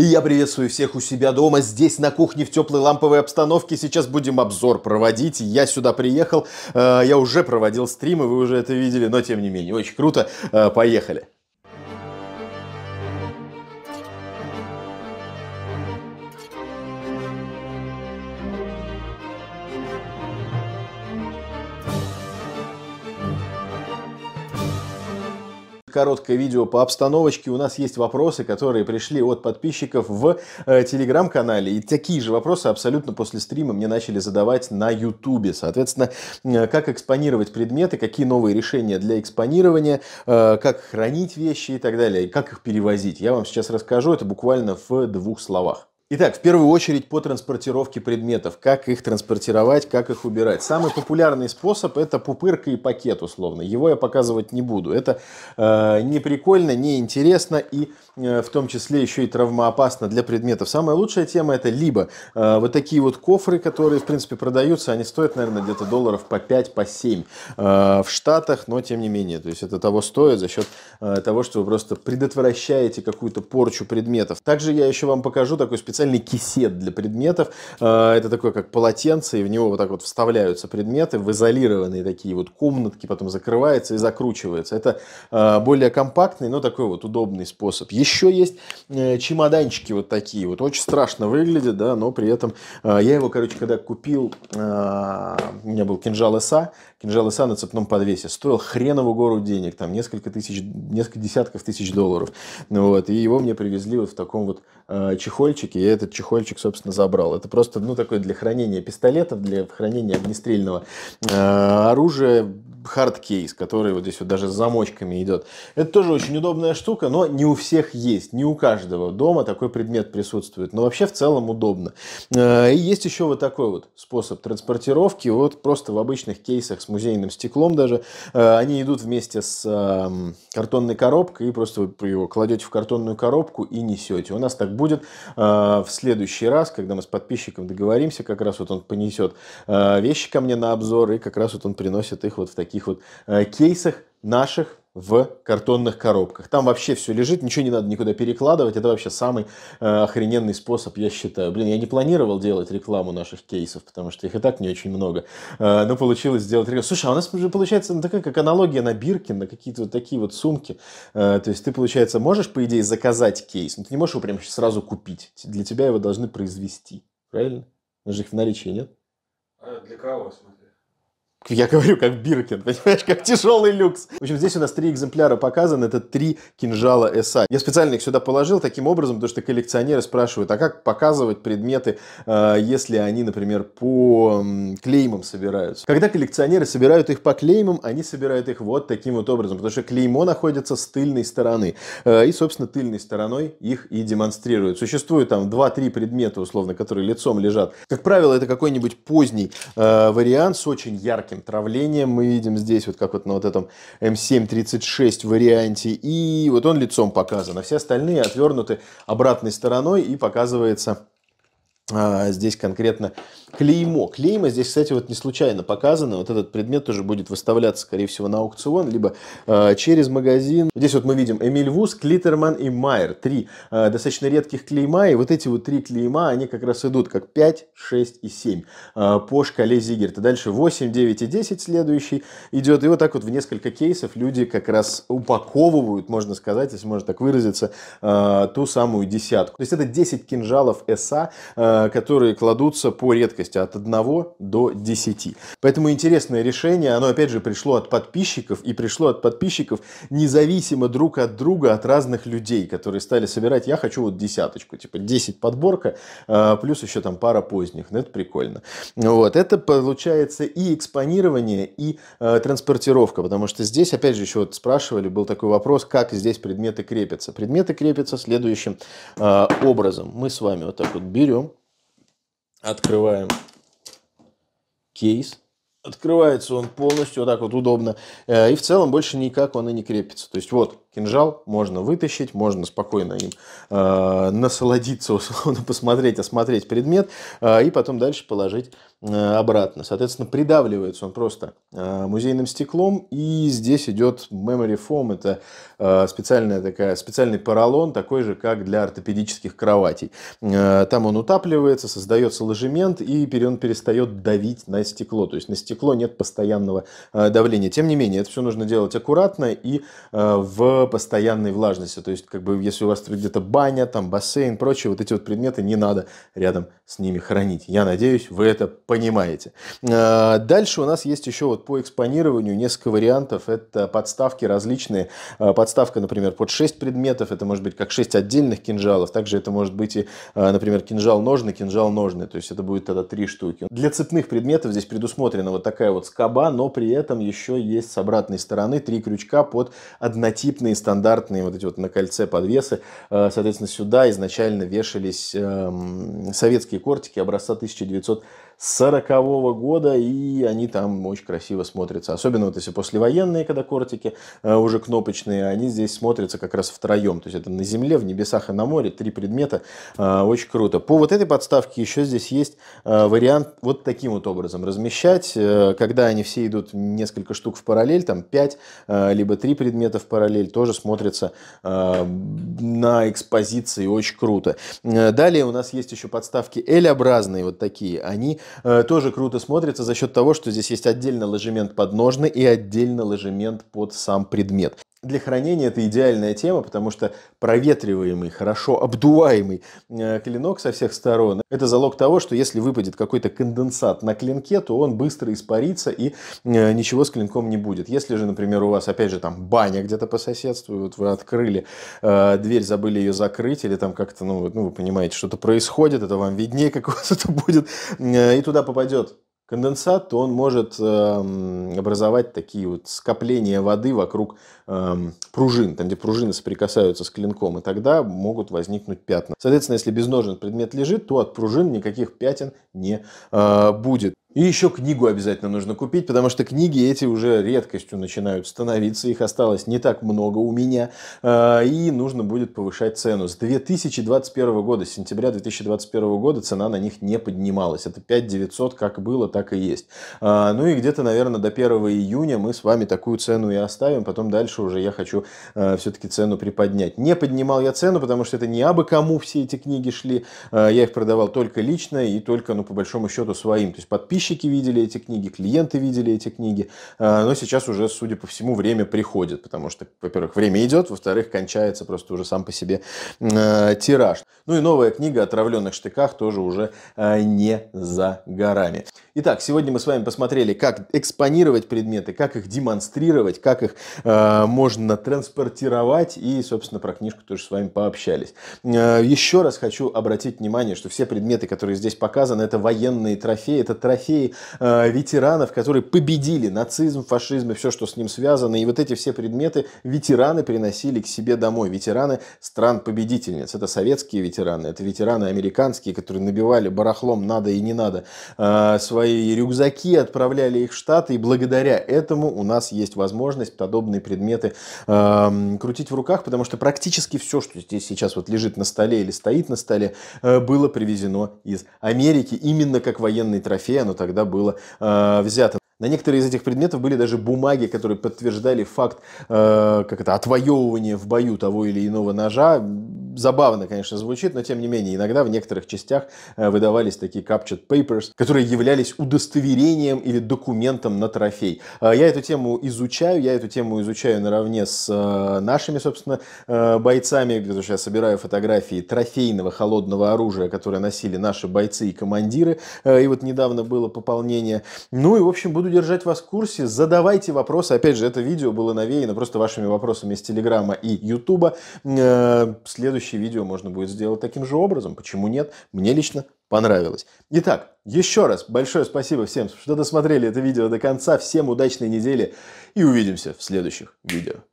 И я приветствую всех у себя дома, здесь на кухне в теплой ламповой обстановке. Сейчас будем обзор проводить. Я сюда приехал, э, я уже проводил стримы, вы уже это видели, но тем не менее, очень круто. Э, поехали. Короткое видео по обстановочке. У нас есть вопросы, которые пришли от подписчиков в э, телеграм-канале. И такие же вопросы абсолютно после стрима мне начали задавать на ютубе. Соответственно, э, как экспонировать предметы, какие новые решения для экспонирования, э, как хранить вещи и так далее, и как их перевозить. Я вам сейчас расскажу это буквально в двух словах. Итак, в первую очередь по транспортировке предметов. Как их транспортировать, как их убирать. Самый популярный способ это пупырка и пакет условно. Его я показывать не буду. Это э, не прикольно, не интересно и э, в том числе еще и травмоопасно для предметов. Самая лучшая тема это либо э, вот такие вот кофры, которые в принципе продаются. Они стоят, наверное, где-то долларов по 5, по 7 э, в Штатах, но тем не менее. То есть это того стоит за счет э, того, что вы просто предотвращаете какую-то порчу предметов. Также я еще вам покажу такой специальный специальный кисет для предметов. Э, это такое как полотенце, и в него вот так вот вставляются предметы в изолированные такие вот комнатки, потом закрывается и закручивается. Это э, более компактный, но такой вот удобный способ. Еще есть э, чемоданчики вот такие вот. Очень страшно выглядят да, но при этом я его, короче, когда купил, у меня был кинжал СА, кинжал СА на цепном подвесе. Стоил хренову гору денег, там несколько тысяч, несколько десятков тысяч долларов. Вот, и его мне привезли вот в таком вот чехольчике. Я этот чехольчик, собственно, забрал. Это просто, ну, такой для хранения пистолетов, для хранения огнестрельного э, оружия хардкейс, который вот здесь вот даже с замочками идет. Это тоже очень удобная штука, но не у всех есть, не у каждого дома такой предмет присутствует. Но вообще в целом удобно. Э, и есть еще вот такой вот способ транспортировки, вот просто в обычных кейсах с музейным стеклом даже. Э, они идут вместе с эм, картонной коробкой, и просто вы его кладете в картонную коробку и несете. У нас так будет э, в следующий раз, когда мы с подписчиком договоримся, как раз вот он понесет вещи ко мне на обзор, и как раз вот он приносит их вот в такие таких вот э, кейсах наших в картонных коробках. Там вообще все лежит, ничего не надо никуда перекладывать. Это вообще самый э, охрененный способ, я считаю. Блин, я не планировал делать рекламу наших кейсов, потому что их и так не очень много. Э, но получилось сделать рекламу. Слушай, а у нас уже получается ну, такая как аналогия на бирки, на какие-то вот такие вот сумки. Э, то есть ты, получается, можешь, по идее, заказать кейс, но ты не можешь его прямо сразу купить. Для тебя его должны произвести. Правильно? У нас же их в наличии нет. А для кого, смотри? я говорю, как Биркин, понимаешь, как тяжелый люкс. В общем, здесь у нас три экземпляра показаны, это три кинжала СА. Я специально их сюда положил таким образом, потому что коллекционеры спрашивают, а как показывать предметы, э, если они, например, по клеймам собираются. Когда коллекционеры собирают их по клеймам, они собирают их вот таким вот образом, потому что клеймо находится с тыльной стороны. Э, и, собственно, тыльной стороной их и демонстрируют. Существует там 2-3 предмета, условно, которые лицом лежат. Как правило, это какой-нибудь поздний э, вариант с очень ярким ярким травлением мы видим здесь, вот как вот на вот этом М736 варианте, и вот он лицом показан, а все остальные отвернуты обратной стороной и показывается а, здесь конкретно клеймо. клеймо здесь, кстати, вот не случайно показано. Вот этот предмет тоже будет выставляться, скорее всего, на аукцион, либо э, через магазин. Здесь вот мы видим Эмиль Вуз, Клиттерман и Майер. Три э, достаточно редких клейма. И вот эти вот три клейма, они как раз идут как 5, 6 и 7 э, по шкале Зигерта. Дальше 8, 9 и 10 следующий идет. И вот так вот в несколько кейсов люди как раз упаковывают, можно сказать, если можно так выразиться, э, ту самую десятку. То есть это 10 кинжалов СА, э, которые кладутся по редкости редкость, от 1 до 10. Поэтому интересное решение, оно опять же пришло от подписчиков и пришло от подписчиков независимо друг от друга, от разных людей, которые стали собирать, я хочу вот десяточку, типа 10 подборка, а, плюс еще там пара поздних, ну это прикольно. Вот, это получается и экспонирование, и а, транспортировка, потому что здесь, опять же, еще вот спрашивали, был такой вопрос, как здесь предметы крепятся. Предметы крепятся следующим а, образом. Мы с вами вот так вот берем, Открываем кейс. Открывается он полностью, вот так вот удобно. Э, и в целом больше никак он и не крепится. То есть вот кинжал можно вытащить, можно спокойно им э, насладиться, условно посмотреть, осмотреть предмет э, и потом дальше положить э, обратно. Соответственно, придавливается он просто э, музейным стеклом и здесь идет memory foam, это э, специальная такая, специальный поролон, такой же, как для ортопедических кроватей. Э, там он утапливается, создается ложемент и он перестает давить на стекло, то есть на стекло нет постоянного э, давления. Тем не менее, это все нужно делать аккуратно и э, в постоянной влажности. То есть, как бы, если у вас где-то баня, там бассейн, прочее, вот эти вот предметы не надо рядом с ними хранить. Я надеюсь, вы это понимаете. А, дальше у нас есть еще вот по экспонированию несколько вариантов. Это подставки различные. А, подставка, например, под 6 предметов. Это может быть как 6 отдельных кинжалов. Также это может быть и, а, например, кинжал-ножны, кинжал-ножны. То есть, это будет тогда 3 штуки. Для цепных предметов здесь предусмотрена вот такая вот скоба, но при этом еще есть с обратной стороны три крючка под однотипные очевидные стандартные вот эти вот на кольце подвесы. Э, соответственно, сюда изначально вешались эм, советские кортики образца 1900 40 -го года, и они там очень красиво смотрятся. Особенно вот если послевоенные, когда кортики э, уже кнопочные, они здесь смотрятся как раз втроем. То есть это на земле, в небесах и на море, три предмета. Э, очень круто. По вот этой подставке еще здесь есть э, вариант вот таким вот образом размещать, когда они все идут несколько штук в параллель, там 5, либо три предмета в параллель, тоже смотрятся на экспозиции очень круто. Далее у нас есть еще подставки L-образные, вот такие. Они Э, тоже круто смотрится за счет того, что здесь есть отдельно ложемент под ножны и отдельно ложемент под сам предмет для хранения это идеальная тема, потому что проветриваемый, хорошо обдуваемый э, клинок со всех сторон – это залог того, что если выпадет какой-то конденсат на клинке, то он быстро испарится и э, ничего с клинком не будет. Если же, например, у вас опять же там баня где-то по соседству, вот вы открыли э, дверь, забыли ее закрыть или там как-то, ну, ну вы понимаете, что-то происходит, это вам виднее, как у вас это будет, э, и туда попадет конденсат, то он может э, образовать такие вот скопления воды вокруг э, пружин, там, где пружины соприкасаются с клинком, и тогда могут возникнуть пятна. Соответственно, если без ножен предмет лежит, то от пружин никаких пятен не э, будет. И еще книгу обязательно нужно купить, потому что книги эти уже редкостью начинают становиться, их осталось не так много у меня, а, и нужно будет повышать цену. С 2021 года, с сентября 2021 года цена на них не поднималась. Это 5 900, как было, так и есть. А, ну и где-то, наверное, до 1 июня мы с вами такую цену и оставим, потом дальше уже я хочу а, все-таки цену приподнять. Не поднимал я цену, потому что это не абы кому все эти книги шли, я их продавал только лично и только, ну, по большому счету, своим. То есть подписчикам подписчики видели эти книги, клиенты видели эти книги, а, но сейчас уже, судя по всему, время приходит, потому что, во-первых, время идет, во-вторых, кончается просто уже сам по себе а, тираж. Ну и новая книга о травленных штыках тоже уже а, не за горами. Итак, сегодня мы с вами посмотрели, как экспонировать предметы, как их демонстрировать, как их можно транспортировать и, собственно, про книжку тоже с вами пообщались. еще раз хочу обратить внимание, что все предметы, которые здесь показаны, это военные трофеи, это трофеи России э, ветеранов, которые победили нацизм, фашизм и все, что с ним связано. И вот эти все предметы ветераны приносили к себе домой. Ветераны стран-победительниц. Это советские ветераны, это ветераны американские, которые набивали барахлом надо и не надо э, свои рюкзаки, отправляли их в Штаты. И благодаря этому у нас есть возможность подобные предметы э, крутить в руках, потому что практически все, что здесь сейчас вот лежит на столе или стоит на столе, было привезено из Америки именно как военный трофей. Оно тогда было э, взято. На некоторые из этих предметов были даже бумаги, которые подтверждали факт э, как это, отвоевывания в бою того или иного ножа забавно, конечно, звучит, но тем не менее, иногда в некоторых частях э, выдавались такие captured papers, которые являлись удостоверением или документом на трофей. Э, я эту тему изучаю, я эту тему изучаю наравне с э, нашими, собственно, бойцами, потому что я собираю фотографии трофейного холодного оружия, которое носили наши бойцы и командиры, и вот недавно было пополнение. Ну и, в общем, буду держать вас в курсе, задавайте вопросы, опять же, это видео было навеяно просто вашими вопросами из Телеграма и Ютуба. Следующий следующее видео можно будет сделать таким же образом. Почему нет? Мне лично понравилось. Итак, еще раз большое спасибо всем, что досмотрели это видео до конца. Всем удачной недели и увидимся в следующих видео.